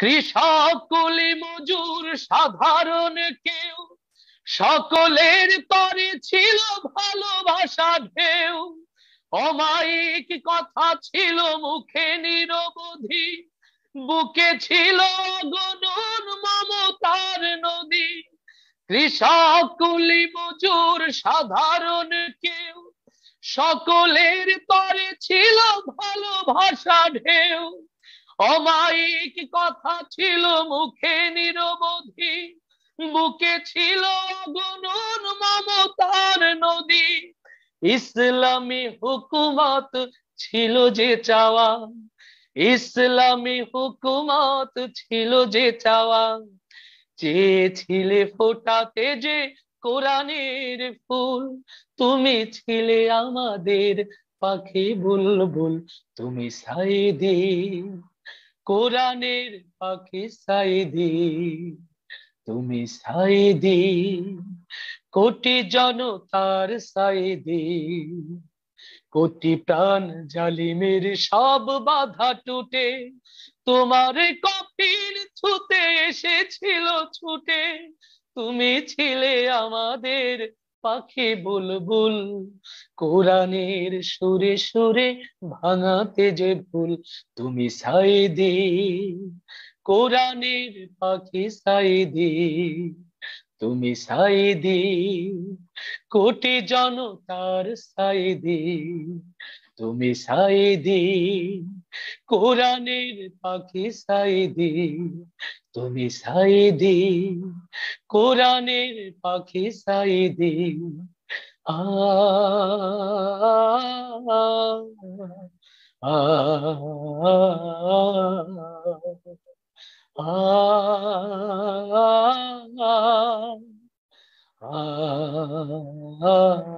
কৃষক কুলি মজুর সাধারণ কেউ সকলের তরে ছিল ভালোবাসা ঢেউ অমায়িক কথা ছিল মুখে নিরবধি বুকে ছিল গনন মমতার নদী কৃষক কুলি মজুর সাধারণ কেউ সকলের তরে ছিল ভালোবাসা ঢেউ অমায়িক কথা ছিল মুখে নিরবধি বুকে ছিল গুণ মমতার নদী ইসলামী হুকুমত ছিল যে চাওয়া ইসলামী হুকুমত ছিল যে চাওয়া চেয়েছিলে ফোটাতে যে কোরআনের ফুল তুমি ছিলে আমাদের পাখি বুলবুল তুমি সাইদি কোরআনের পাখি সাইদি তুমি সাইদি কোটি জনতার সাইদি কোটি প্রাণ জালিমের সব বাধা টুটে তোমার কপির ছুতে এসেছিল ছুটে তুমি ছিলে আমাদের পাখি বুলবুল কোরআনের সুরে সুরে ভাঙাতে যে ভুল তুমি সাইদি কোরআনের পাখি সাইদি তুমি সাইদি কোটি জনতার সাইদি তুমি সাইদি কোরআনের পাখি সাইদি তুমি সাইদি কোরআনের পাখি সাইদি আ আ আ আ